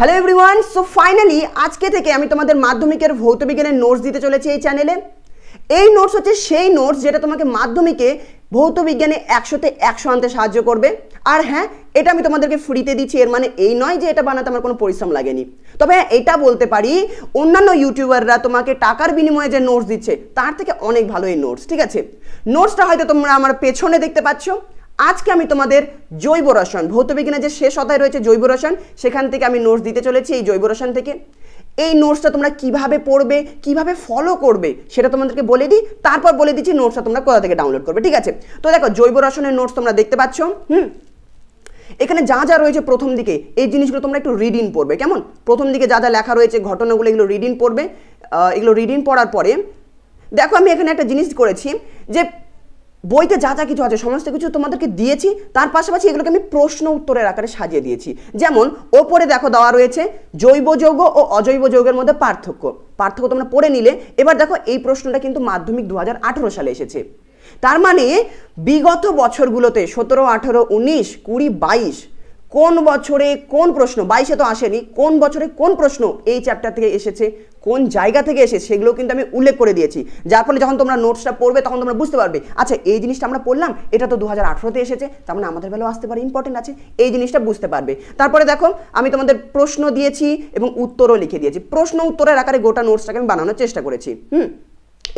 hello everyone so finally আজকে থেকে আমি তোমাদের মাধ্যমিকের ভৌত বিজ্ঞানের নোটস দিতে চলেছি এই চ্যানেলে এই নোটস হচ্ছে সেই নোটস যেটা তোমাকে মাধ্যমিকে ভৌত বিজ্ঞানে একশোতে একশো আনতে সাহায্য করবে আর হ্যাঁ এটা আমি তোমাদেরকে ফ্রিতে দিচ্ছি এর মানে এই নয় যে এটা বানাতে আমার কোনো পরিশ্রম লাগেনি তবে হ্যাঁ এটা বলতে পারি অন্যান্য ইউটিউবাররা তোমাকে টাকার বিনিময়ে যে নোটস দিচ্ছে তার থেকে অনেক ভালো এই নোটস ঠিক আছে নোটসটা হয়তো তোমরা আমার পেছনে দেখতে পাচ্ছ আজকে আমি তোমাদের জৈব রসায়ন ভৌতবিজ্ঞানের যে শেষ অধ্যায় রয়েছে জৈব রসায়ন সেখান থেকে আমি নোটস দিতে চলেছি এই জৈব রসায়ন থেকে এই নোটসটা তোমরা কিভাবে পড়বে কিভাবে ফলো করবে সেটা তোমাদেরকে বলে দিই তারপর বলে দিচ্ছি নোটসটা তোমরা কোথা থেকে ডাউনলোড করবে ঠিক আছে তো দেখো জৈব রসায়নের নোটস তোমরা দেখতে পাচ্ছ হুম এখানে যা যা রয়েছে প্রথম দিকে এই জিনিসগুলো তোমরা একটু রিড ইন পড়বে কেমন প্রথম দিকে যা যা লেখা রয়েছে ঘটনাগুলো এগুলো রিড ইন পড়বে এগুলো রিড ইন পড়ার পরে দেখো আমি এখানে একটা জিনিস করেছি যে বইতে যা যা কিছু আছে সমস্ত কিছু তোমাদেরকে দিয়েছি তার পাশাপাশি এগুলোকে আমি প্রশ্ন উত্তরের আকারে সাজিয়ে দিয়েছি যেমন ওপরে দেখো দেওয়া রয়েছে জৈব যৌগ ও অজৈব যৌগের মধ্যে পার্থক্য পার্থক্য তোমরা পড়ে নিলে এবার দেখো এই প্রশ্নটা কিন্তু মাধ্যমিক দু সালে এসেছে তার মানে বিগত বছরগুলোতে সতেরো আঠেরো উনিশ কুড়ি বাইশ কোন বছরে কোন প্রশ্ন বাইশে তো আসেনি কোন বছরে কোন প্রশ্ন এই চ্যাপ্টার থেকে এসেছে কোন জায়গা থেকে এসে সেগুলো কিন্তু আমি উল্লেখ করে দিয়েছি যার ফলে যখন তোমরা নোটসটা পড়বে তখন তোমরা বুঝতে পারবে আচ্ছা এই জিনিসটা আমরা পড়লাম এটা তো দু হাজার এসেছে তার মানে আমাদের বেলাও আসতে পারে ইম্পর্টেন্ট আছে এই জিনিসটা বুঝতে পারবে তারপরে দেখো আমি তোমাদের প্রশ্ন দিয়েছি এবং উত্তরও লিখে দিয়েছি প্রশ্ন উত্তরের আকারে গোটা নোটসটাকে আমি বানানোর চেষ্টা করেছি হুম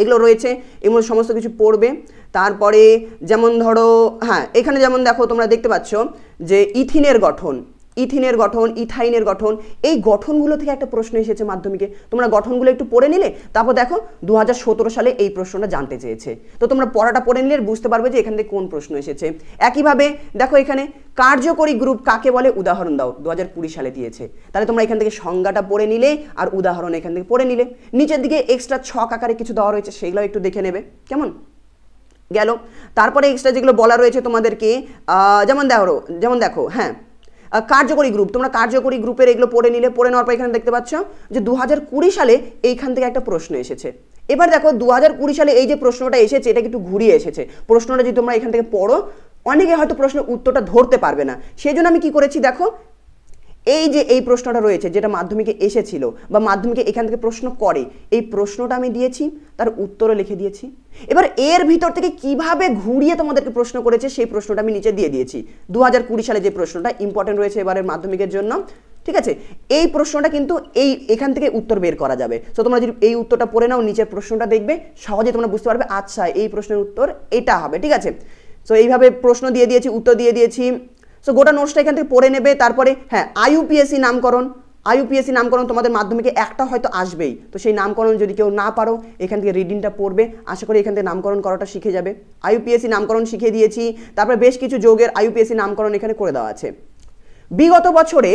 এগুলো রয়েছে এগুলো সমস্ত কিছু পড়বে তারপরে যেমন ধরো হ্যাঁ এখানে যেমন দেখো তোমরা দেখতে পাচ্ছ যে ইথিনের গঠন ইথিনের গঠন ইথাইনের গঠন এই গঠনগুলো থেকে একটা প্রশ্ন এসেছে মাধ্যমিকে তোমরা গঠনগুলো একটু পড়ে নিলে তারপর দেখো দু সালে এই প্রশ্নটা জানতে চেয়েছে তো তোমরা পড়াটা পড়ে নিলে বুঝতে পারবে যে এখান থেকে কোন প্রশ্ন এসেছে একইভাবে দেখো এখানে কার্যকরী গ্রুপ কাকে বলে উদাহরণ দাও দু সালে দিয়েছে তাহলে তোমরা এখান থেকে সংজ্ঞাটা পড়ে নিলে আর উদাহরণ এখান থেকে পড়ে নিলে নিচের দিকে এক্সট্রা ছক আকারে কিছু দেওয়া রয়েছে সেগুলো একটু দেখে নেবে কেমন গেল তারপরে এক্সট্রা যেগুলো বলা রয়েছে তোমাদেরকে যেমন দেখো যেমন দেখো হ্যাঁ কার্যকরী গ্রুপ তোমরা কার্যকরী গ্রুপের এগুলো পড়ে নিলে পড়ে নেওয়ার পর এখানে দেখতে পাচ্ছ যে দু সালে এইখান থেকে একটা প্রশ্ন এসেছে এবার দেখো দু সালে এই যে প্রশ্নটা এসেছে এটা একটু ঘুরিয়ে এসেছে প্রশ্নটা যদি তোমরা এখান থেকে পড়ো অনেকে হয়তো প্রশ্নের উত্তরটা ধরতে পারবে না সেই জন্য আমি কি করেছি দেখো এই যে এই প্রশ্নটা রয়েছে যেটা মাধ্যমিকে এসেছিল বা মাধ্যমিকে এখান থেকে প্রশ্ন করে এই প্রশ্নটা আমি দিয়েছি তার উত্তরও লিখে দিয়েছি এবার এর ভিতর থেকে কিভাবে ঘুরিয়ে তোমাদেরকে প্রশ্ন করেছে সেই প্রশ্নটা আমি নিচে দিয়ে দিয়েছি দু সালে যে প্রশ্নটা ইম্পর্টেন্ট রয়েছে এবারের মাধ্যমিকের জন্য ঠিক আছে এই প্রশ্নটা কিন্তু এই এখান থেকে উত্তর বের করা যাবে সো তোমরা যদি এই উত্তরটা পড়ে নাও নিচের প্রশ্নটা দেখবে সহজে তোমরা বুঝতে পারবে আচ্ছা এই প্রশ্নের উত্তর এটা হবে ঠিক আছে সো এইভাবে প্রশ্ন দিয়ে দিয়েছি উত্তর দিয়ে দিয়েছি সো গোটা নোটসটা এখান থেকে পড়ে নেবে তারপরে হ্যাঁ আইউপিএসসি নামকরণ আইউপিএসসি নামকরণ তোমাদের মাধ্যমিকে একটা হয়তো আসবেই তো সেই নামকরণ যদি কেউ না পারো এখান থেকে রিডিংটা পড়বে আশা করি এখান থেকে নামকরণ করাটা শিখে যাবে আইউপিএসসি নামকরণ শিখিয়ে দিয়েছি তারপরে বেশ কিছু যোগের আইউপিএসসি নামকরণ এখানে করে দেওয়া আছে বিগত বছরে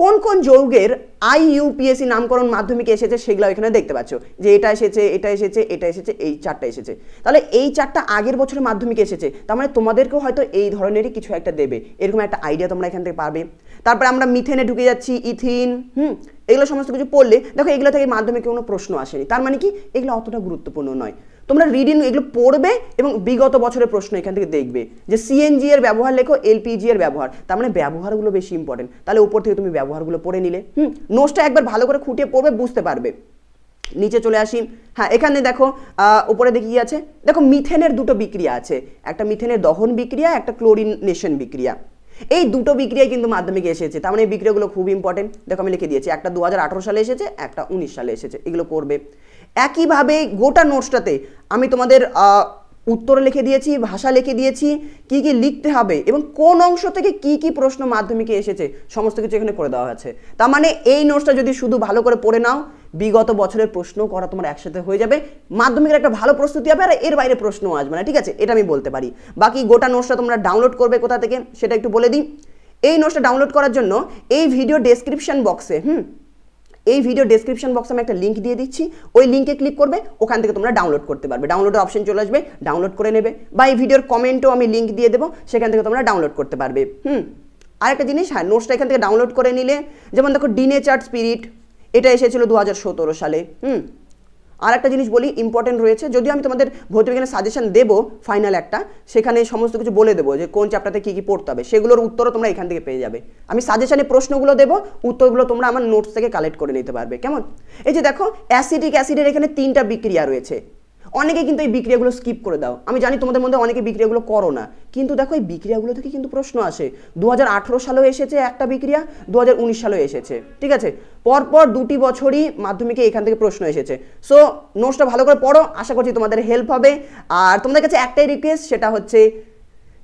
কোন কোন যৌগের আই ইউপিএসসি নামকরণ মাধ্যমিকে এসেছে সেগুলো এখানে দেখতে পাচ্ছ যে এটা এসেছে এটা এসেছে এটা এসেছে এই চারটা এসেছে তাহলে এই চারটা আগের বছরের মাধ্যমিকে এসেছে তার মানে তোমাদেরকেও হয়তো এই ধরনেরই কিছু একটা দেবে এরকম একটা আইডিয়া তোমরা এখান থেকে পাবে তারপরে আমরা মিথেনে ঢুকে যাচ্ছি ইথিন হুম এগুলো সমস্ত কিছু পড়লে দেখো এগুলো থেকে মাধ্যমিকে কোনো প্রশ্ন আসেনি তার মানে কি এগুলো অতটা গুরুত্বপূর্ণ নয় তোমরা রিডিং এগুলো পড়বে এবং বিগত বছরের প্রশ্ন এখান থেকে দেখবে যে সিএনজি এর ব্যবহার লেখো এলপিজি এর ব্যবহার তার মানে ব্যবহারগুলো বেশি ইম্পর্টেন্ট তাহলে উপর থেকে তুমি ব্যবহারগুলো পড়ে নিলে হুম নোটসটা একবার ভালো করে খুঁটিয়ে পড়বে বুঝতে পারবে নিচে চলে আসি হ্যাঁ এখানে দেখো উপরে দেখি কি আছে দেখো মিথেনের দুটো বিক্রিয়া আছে একটা মিথেনের দহন বিক্রিয়া একটা ক্লোরিনেশন বিক্রিয়া এই দুটো বিক্রিয়ায় কিন্তু মাধ্যমিকে এসেছে তার মানে এই বিক্রিয়াগুলো খুব ইম্পর্টেন্ট দেখো আমি লিখে দিয়েছি একটা দু সালে এসেছে একটা উনিশ সালে এসেছে এগুলো করবে একইভাবে গোটা নোটসটাতে আমি তোমাদের উত্তর লিখে দিয়েছি ভাষা লিখে দিয়েছি কি কি লিখতে হবে এবং কোন অংশ থেকে কি কি প্রশ্ন মাধ্যমিকে এসেছে সমস্ত কিছু এখানে করে দেওয়া হয়েছে তার মানে এই নোটসটা যদি শুধু ভালো করে পড়ে নাও বিগত বছরের প্রশ্ন করা তোমার একসাথে হয়ে যাবে মাধ্যমিকের একটা ভালো প্রস্তুতি হবে আর এর বাইরে প্রশ্ন আসবে না ঠিক আছে এটা আমি বলতে পারি বাকি গোটা নোটসটা তোমরা ডাউনলোড করবে কোথা থেকে সেটা একটু বলে দিই এই নোটসটা ডাউনলোড করার জন্য এই ভিডিও ডেসক্রিপশন বক্সে হুম এই ভিডিও ডেসক্রিপশন বক্সে আমি একটা লিঙ্ক দিয়ে দিচ্ছি ওই লিঙ্কে ক্লিক করবে ওখান থেকে তোমরা ডাউনলোড করতে পারবে ডাউনলোডের অপশন চলে আসবে ডাউনলোড করে নেবে বা এই ভিডিওর কমেন্টও আমি লিঙ্ক দিয়ে দেবো সেখান থেকে তোমরা ডাউনলোড করতে পারবে হুম আরেকটা জিনিস হ্যাঁ নোটসটা এখান থেকে ডাউনলোড করে নিলে যেমন দেখো ডিনে চার্ট স্পিরিট এটা এসেছিলো দু সালে হুম আর একটা জিনিস বলি ইম্পর্টেন্ট রয়েছে যদিও আমি তোমাদের ভৌতবিজ্ঞানের সাজেশন দেবো ফাইনাল একটা সেখানে সমস্ত কিছু বলে দেবো যে কোন চ্যাপ্টারতে কী কী পড়তে হবে সেগুলোর উত্তরও তোমরা এখান থেকে পেয়ে যাবে আমি সাজেশনে প্রশ্নগুলো দেবো উত্তরগুলো তোমরা আমার নোটস থেকে কালেক্ট করে নিতে পারবে কেমন এই যে দেখো অ্যাসিডিক অ্যাসিডের এখানে তিনটা বিক্রিয়া রয়েছে অনেকে কিন্তু এই বিক্রিয়াগুলো স্কিপ করে দাও আমি জানি তোমাদের মধ্যে অনেকে বিক্রিয়াগুলো করো না কিন্তু দেখো এই বিক্রিয়াগুলো থেকে কিন্তু প্রশ্ন আসে দু সালেও এসেছে একটা বিক্রিয়া দু সালেও এসেছে ঠিক আছে পরপর দুটি বছরই মাধ্যমিকে এখান থেকে প্রশ্ন এসেছে সো নোটসটা ভালো করে পড়ো আশা করছি তোমাদের হেল্প হবে আর তোমাদের কাছে একটাই রিকোয়েস্ট সেটা হচ্ছে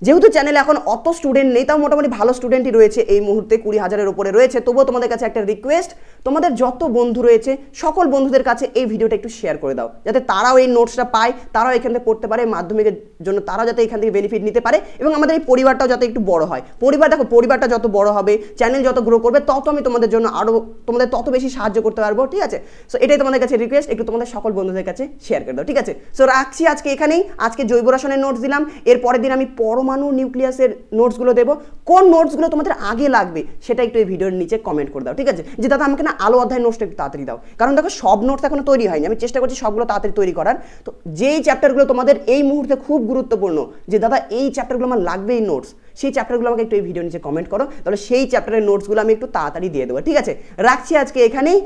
যেহেতু চ্যানেলে এখন অত স্টুডেন্ট নেই তাও মোটামুটি ভালো স্টুডেন্টই রয়েছে এই মুহূর্তে কুড়ি হাজারের ওপরে রয়েছে তবুও তোমাদের কাছে একটা রিকোয়েস্ট তোমাদের যত বন্ধু রয়েছে সকল বন্ধুদের কাছে এই ভিডিওটা একটু শেয়ার করে দাও যাতে তারাও এই নোটসটা পায় তারাও এখান থেকে পড়তে পারে মাধ্যমিকের জন্য তারা যাতে এখান থেকে বেনিফিট নিতে পারে এবং আমাদের এই পরিবারটাও যাতে একটু বড় হয় পরিবার দেখো পরিবারটা যত বড় হবে চ্যানেল যত গ্রো করবে তত আমি তোমাদের জন্য আরও তোমাদের তত বেশি সাহায্য করতে পারবো ঠিক আছে সো এটাই তোমাদের কাছে রিকোয়েস্ট একটু তোমাদের সকল বন্ধুদের কাছে শেয়ার করে দাও ঠিক আছে সো রাখছি আজকে এখানেই আজকে জৈব রাসনের নোটস দিলাম এর পরের দিন আমি পরম পরমাণু নিউক্লিয়াসের নোটসগুলো দেবো কোন নোটসগুলো তোমাদের আগে লাগবে সেটা একটু এই ভিডিওর নিচে কমেন্ট করে দাও ঠিক আছে যে দাদা আমাকে না আলো অধ্যায় নোটসটা একটু তাড়াতাড়ি দাও কারণ দেখো সব নোটস এখনো তৈরি হয়নি আমি চেষ্টা করছি সবগুলো তাড়াতাড়ি তৈরি করার তো যেই চ্যাপ্টারগুলো তোমাদের এই মুহূর্তে খুব গুরুত্বপূর্ণ যে দাদা এই চ্যাপ্টারগুলো আমার লাগবে এই নোটস সেই চ্যাপ্টারগুলো আমাকে একটু এই ভিডিও নিচে কমেন্ট করো তাহলে সেই চ্যাপ্টারের নোটসগুলো আমি একটু তাড়াতাড়ি দিয়ে দেবো ঠিক আছে রাখছি আজকে এখানেই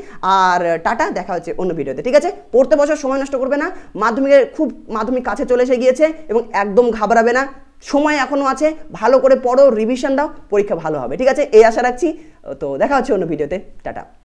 আর টাটা দেখা হচ্ছে অন্য ভিডিওতে ঠিক আছে পড়তে বসার সময় নষ্ট করবে না মাধ্যমিকের খুব মাধ্যমিক কাছে চলে এসে গিয়েছে এবং একদম ঘাবড়াবে না সময় এখনও আছে ভালো করে পড়ো রিভিশন দাও পরীক্ষা ভালো হবে ঠিক আছে এই আশা রাখছি তো দেখা হচ্ছে অন্য ভিডিওতে টাটা